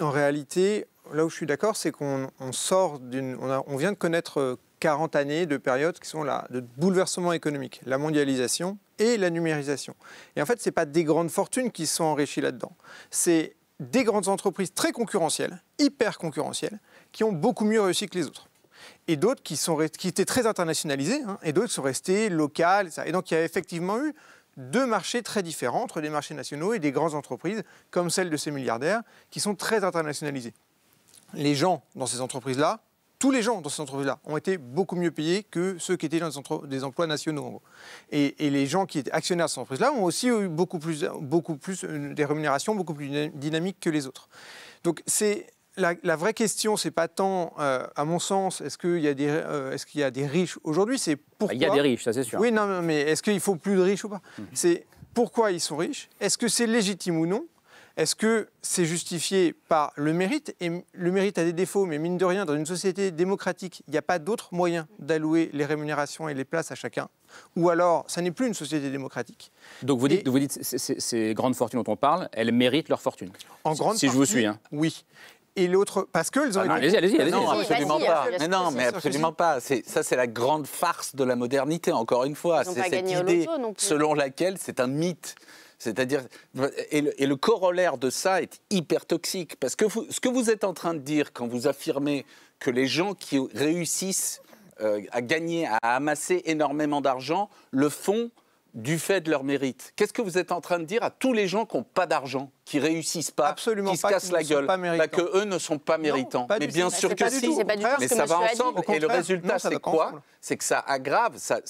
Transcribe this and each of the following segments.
En réalité, là où je suis d'accord, c'est qu'on sort d'une. On, vient de connaître 40 euh, années de périodes qui sont là, de bouleversement économique, la mondialisation et la numérisation. Et en fait, ce n'est pas des grandes fortunes qui sont enrichies là-dedans. C'est des grandes entreprises très concurrentielles, hyper concurrentielles, qui ont beaucoup mieux réussi que les autres. Et d'autres qui, sont, qui étaient très internationalisées, hein, et d'autres sont restées locales. Et donc, il y a effectivement eu deux marchés très différents entre des marchés nationaux et des grandes entreprises comme celle de ces milliardaires qui sont très internationalisées. Les gens dans ces entreprises-là, tous les gens dans ces entreprises-là ont été beaucoup mieux payés que ceux qui étaient dans des, emplois nationaux. Et, les gens qui étaient actionnaires de ces entreprises-là ont aussi eu beaucoup plus, beaucoup plus euh, des rémunérations beaucoup plus dynamiques que les autres. Donc c'est la, vraie question, c'est pas tant, euh, à mon sens, euh, est-ce qu'il y, a des, riches aujourd'hui C'est pourquoi. Il y a des riches, ça c'est sûr. Oui, non, mais est-ce qu'il faut plus de riches ou pas mhm. C'est pourquoi ils sont riches Est-ce que c'est légitime ou non Est-ce que c'est justifié par le mérite Et le mérite a des défauts, mais mine de rien, dans une société démocratique, il n'y a pas d'autre moyen d'allouer les rémunérations et les places à chacun. Ou alors, ça n'est plus une société démocratique. Donc vous dites, vous dites ces, grandes fortunes dont on parle, elles méritent leur fortune. En grande si je vous suis. Hein. Oui et l'autre parce qu'ils ont ah non, allez allez absolument pas. Mais non, mais absolument pas. Hein, ça, c'est la grande farce de la modernité, encore une fois. C'est cette idée selon laquelle c'est un mythe. C'est-à-dire, et, le corollaire de ça est hyper toxique. Parce que vous, ce que vous êtes en train de dire quand vous affirmez que les gens qui réussissent euh, à gagner, à amasser énormément d'argent, le font du fait de leur mérite. Qu'est-ce que vous êtes en train de dire à tous les gens qui n'ont pas d'argent, qui réussissent pas, qui se cassent la gueule, bah, que eux ne sont pas méritants. mais bien sûr que si. Mais ça va ensemble. Et le résultat, c'est quoi C'est que ça aggrave, ça,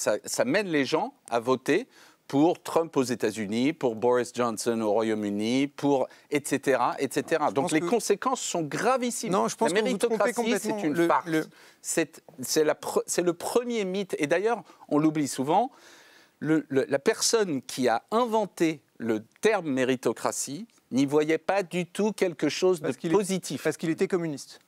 mène les gens à voter pour Trump aux États-Unis, pour Boris Johnson au Royaume-Uni, pour etc. etc. Donc les conséquences sont gravissimes. Non, je pense la méritocratie, c'est une farce. C'est le premier mythe. Et d'ailleurs, on l'oublie souvent la personne qui a inventé le terme méritocratie, n'y voyait pas du tout quelque chose de positif. parce qu'il était communiste.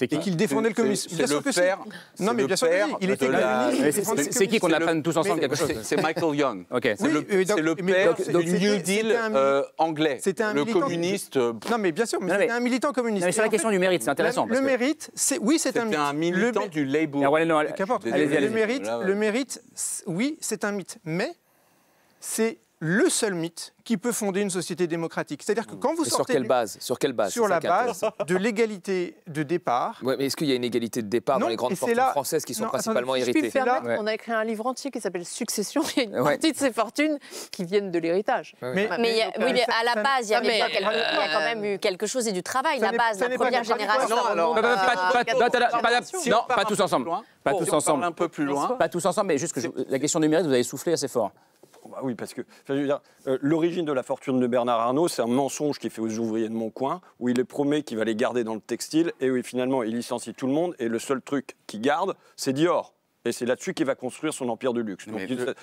Et, qu'il défendait le communisme. C'est le père. Non, mais bien sûr, il était communiste. C'est qui qu'on apprenne tous ensemble quelque chose C'est Michael Young. Ok. C'est oui, le, le, père du New Deal euh, anglais. C'était un le communiste. Euh, non, mais bien sûr, mais, c'était un militant communiste. Mais c'est la question du mérite, c'est intéressant. Le, mérite, oui, c'est un mythe. un militant du Labour. Qu'importe. Le mérite, oui, c'est un mythe, mais c'est le seul mythe qui peut fonder une société démocratique. C'est-à-dire que mm. quand vous sortez... Sur quelle base Sur quelle base Sur la base de l'égalité de départ. Ouais, mais est-ce qu'il y a une égalité de départ dans les grandes fortunes françaises qui sont principalement héritées On a écrit un livre entier qui s'appelle Succession. Il y une partie de ces fortunes qui viennent de l'héritage. Ah, mais, oui, à la base, il y, a quand même eu quelque chose et du travail. La base, la première génération... Non, pas tous ensemble. Pas tous ensemble. Pas tous ensemble, mais juste que la question numérique, vous avez soufflé assez fort. Oh, bah oui, parce que euh, l'origine de la fortune de Bernard Arnault, c'est un mensonge qu'il fait aux ouvriers de mon coin, où il est promet qu'il va les garder dans le textile, et où finalement il licencie tout le monde, et le seul truc qu'il garde, c'est Dior. Et c'est là-dessus qu'il va construire son empire de luxe. Donc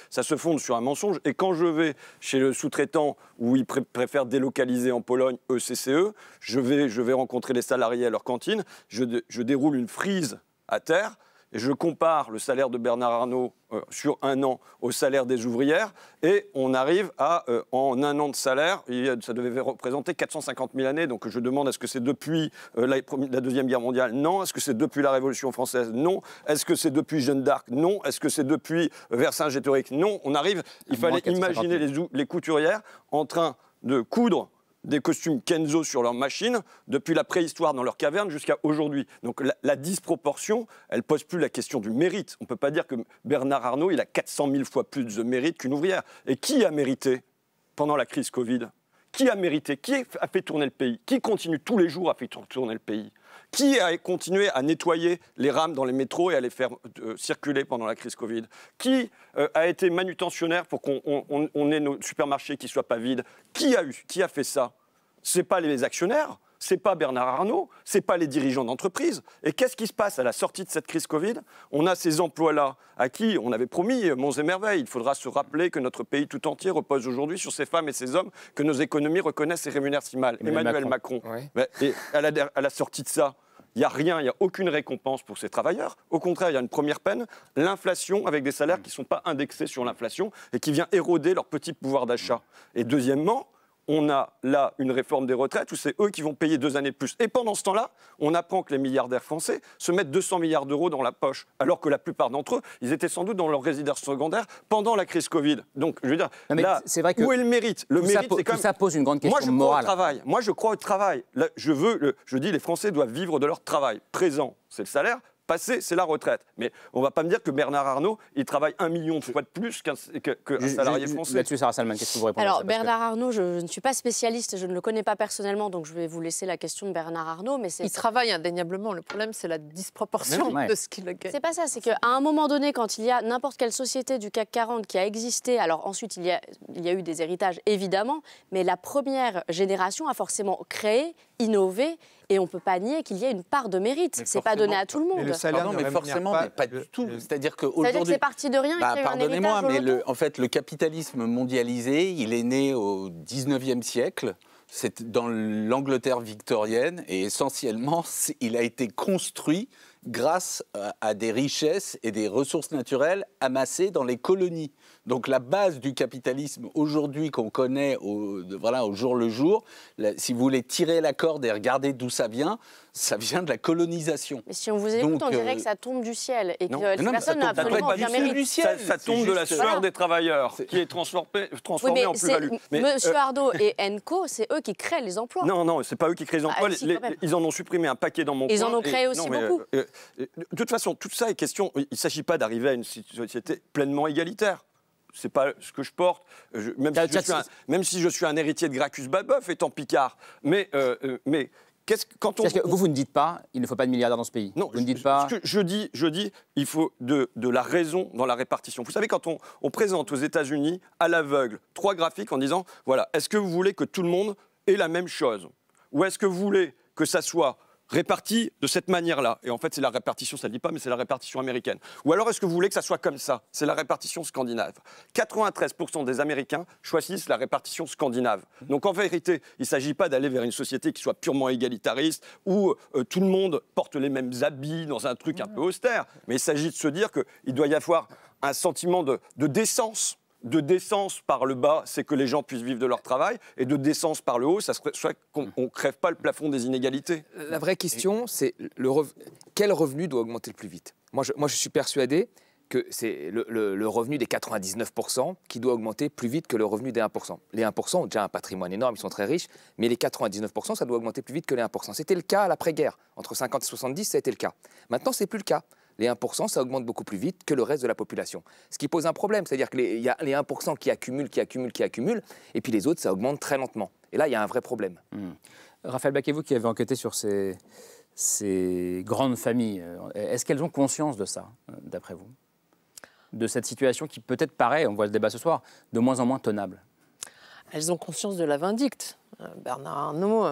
ça, se fonde sur un mensonge. Et quand je vais chez le sous-traitant où il préfère délocaliser en Pologne ECCE, e, je vais, je vais rencontrer les salariés à leur cantine, je déroule une frise à terre, je compare le salaire de Bernard Arnault euh, sur un an au salaire des ouvrières, et on arrive à, euh, en un an de salaire, ça devait représenter 450 000 années, donc je demande est-ce que c'est depuis euh, la, Deuxième Guerre mondiale Non. Est-ce que c'est depuis la Révolution française Non. Est-ce que c'est depuis Jeanne d'Arc Non. Est-ce que c'est depuis Versailles-Gétorique Non. On arrive, il fallait imaginer les couturières en train de coudre des costumes Kenzo sur leur machine depuis la préhistoire dans leur caverne jusqu'à aujourd'hui. Donc la, disproportion, elle pose plus la question du mérite. On ne peut pas dire que Bernard Arnault, il a 400 000 fois plus de mérite qu'une ouvrière. Et qui a mérité pendant la crise Covid Qui a mérité Qui a fait tourner le pays Qui continue tous les jours à faire tourner le pays qui a continué à nettoyer les rames dans les métros et à les faire euh, circuler pendant la crise Covid Qui euh, a été manutentionnaire pour qu'on ait nos supermarchés qui ne soient pas vides Qui a eu Qui a fait ça ce n'est pas les actionnaires, ce n'est pas Bernard Arnault, ce n'est pas les dirigeants d'entreprise. Et qu'est-ce qui se passe à la sortie de cette crise Covid On a ces emplois-là à qui on avait promis euh, monts et merveilles. Il faudra se rappeler que notre pays tout entier repose aujourd'hui sur ces femmes et ces hommes que nos économies reconnaissent et rémunèrent si mal. Emmanuel, Macron. à la, sortie de ça, il n'y a rien, il n'y a aucune récompense pour ces travailleurs. Au contraire, il y a une première peine, l'inflation avec des salaires qui ne sont pas indexés sur l'inflation et qui vient éroder leur petit pouvoir d'achat. Et deuxièmement, on a là une réforme des retraites où c'est eux qui vont payer deux années de plus. Et pendant ce temps-là, on apprend que les milliardaires français se mettent 200 milliards d'euros dans la poche, alors que la plupart d'entre eux, ils étaient sans doute dans leur résidence secondaire pendant la crise Covid. Donc, je veux dire, là, où est le mérite Le mérite, c'est quand ça pose une grande question Moi, je crois au travail. Moi, je crois au travail. je veux, je dis, les Français doivent vivre de leur travail. Présent, c'est le salaire c'est la retraite. Mais on va pas me dire que Bernard Arnault, il travaille un million de fois de plus qu'un salarié français. Là-dessus, Sarah Salman, qu'est-ce que vous répondez Alors, Bernard Arnault, je, ne suis pas spécialiste, je ne le connais pas personnellement, donc je vais vous laisser la question de Bernard Arnault. Mais il travaille indéniablement. Le problème, c'est la disproportion de ce qu'il gagne. C'est pas ça, c'est qu'à un moment donné, quand il y a n'importe quelle société du CAC 40 qui a existé, alors ensuite, il il y a eu des héritages, évidemment, mais la première génération a forcément créé innover et on ne peut pas nier qu'il y a une part de mérite. C'est pas donné à tout le monde. Mais non, mais forcément, pas, du tout. C'est-à-dire que c'est parti de rien. Bah, pardonnez-moi, mais en fait, le capitalisme mondialisé, il est né au 19e siècle. C'est dans l'Angleterre victorienne et essentiellement, il a été construit grâce à des richesses et des ressources naturelles amassées dans les colonies. Donc la base du capitalisme aujourd'hui qu'on connaît au, voilà, au jour le jour, si vous voulez tirer la corde et regarder d'où ça vient, ça vient de la colonisation. Mais si on vous écoute, on dirait euh, que ça tombe du ciel et que personne n'a absolument pas du, ciel. Ça, tombe de la sueur des travailleurs qui est transformée, en plus-value. Monsieur Ardo et Enco, c'est eux qui créent les emplois. Non, non, c'est pas eux qui créent les ah, emplois. ils en ont supprimé un paquet dans mon Ils en ont créé aussi beaucoup. Euh, euh, de toute façon, tout ça est question. Il ne s'agit pas d'arriver à une société pleinement égalitaire Ce n'est pas ce que je porte. Euh, même, si je suis un, héritier de Gracchus Babeuf étant Picard, mais, quest euh, euh, mais quand on, que vous, vous ne dites pas, il ne faut pas de milliardaires dans ce pays. Non, je, ne dites pas. je dis, je dis, il faut de, la raison dans la répartition. Vous savez, quand on, on présente aux États-Unis à l'aveugle trois graphiques en disant, voilà, est-ce que vous voulez que tout le monde ait la même chose, ou est-ce que vous voulez que ça soit répartis de cette manière-là. Et en fait, c'est la répartition, ça ne dit pas, mais c'est la répartition américaine. Ou alors, est-ce que vous voulez que ça soit comme ça C'est la répartition scandinave. 93% des Américains choisissent la répartition scandinave. Donc, en vérité, il ne s'agit pas d'aller vers une société qui soit purement égalitariste, où euh, tout le monde porte les mêmes habits dans un truc un peu austère. Mais il s'agit de se dire qu'il doit y avoir un sentiment de décence de décence par le bas, c'est que les gens puissent vivre de leur travail, et de décence par le haut, ça serait qu'on ne crève pas le plafond des inégalités. La vraie question, c'est quel revenu doit augmenter le plus vite moi je, suis persuadé que c'est le, revenu des 99% qui doit augmenter plus vite que le revenu des 1%. Les 1% ont déjà un patrimoine énorme, ils sont très riches, mais les 99%, ça doit augmenter plus vite que les 1%. C'était le cas à l'après-guerre. Entre 50 et 70, ça a été le cas. Maintenant, ce n'est plus le cas les 1%, ça augmente beaucoup plus vite que le reste de la population. Ce qui pose un problème, c'est-à-dire qu'il y a les 1% qui accumulent, qui accumulent, qui accumulent, et puis les autres, ça augmente très lentement. Et là, il y a un vrai problème. Hmm. Raphaël Baquet, vous qui avez enquêté sur ces, ces grandes familles, euh, est-ce qu'elles ont conscience de ça, euh, d'après vous De cette situation qui peut-être paraît, on voit le débat ce soir, de moins en moins tenable Elles ont conscience de la vindicte. Euh, Bernard Arnault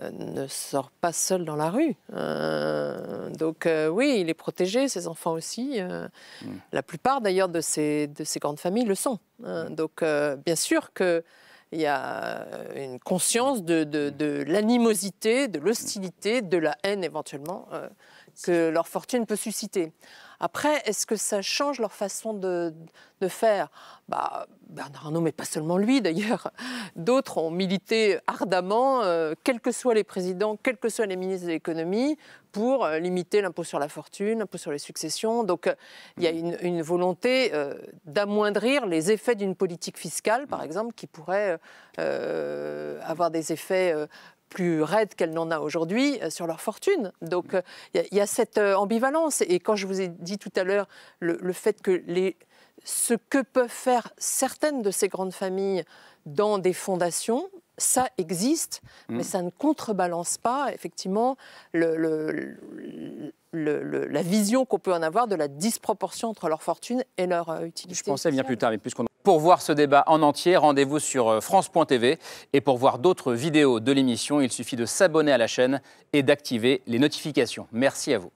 euh, ne sort pas seul dans la rue. Hein. donc euh, oui, il est protégé, ses enfants aussi. Euh. Hmm. La plupart d'ailleurs de ces, grandes familles le sont. Hein. Hmm. donc bien sûr qu'il y a une conscience de l'animosité, de l'hostilité, de la haine éventuellement que leur fortune peut susciter. Après, est-ce que ça change leur façon de, faire bah, Bernard Arnault, mais pas seulement lui d'ailleurs. D'autres ont milité ardemment, euh, quels que soient les présidents, quels que soient les ministres de l'économie, pour euh, limiter l'impôt sur la fortune, l'impôt sur les successions. Donc euh, il y a une, une volonté d'amoindrir les effets d'une politique fiscale, par exemple, qui pourrait avoir des effets plus raide qu'elle n'en a aujourd'hui euh, sur leur fortune. Donc euh, il y, a cette euh, ambivalence. Et quand je vous ai dit tout à l'heure le, fait que les, ce que peuvent faire certaines de ces grandes familles dans des fondations, ça existe, mm. mais ça ne contrebalance pas effectivement la vision qu'on peut en avoir de la disproportion entre leur fortune et leur utilité. Je pensais bien plus tard, mais puisqu'on pour voir ce débat en entier, rendez-vous sur euh, France.tv. Et pour voir d'autres vidéos de l'émission, il suffit de s'abonner à la chaîne et d'activer les notifications. Merci à vous.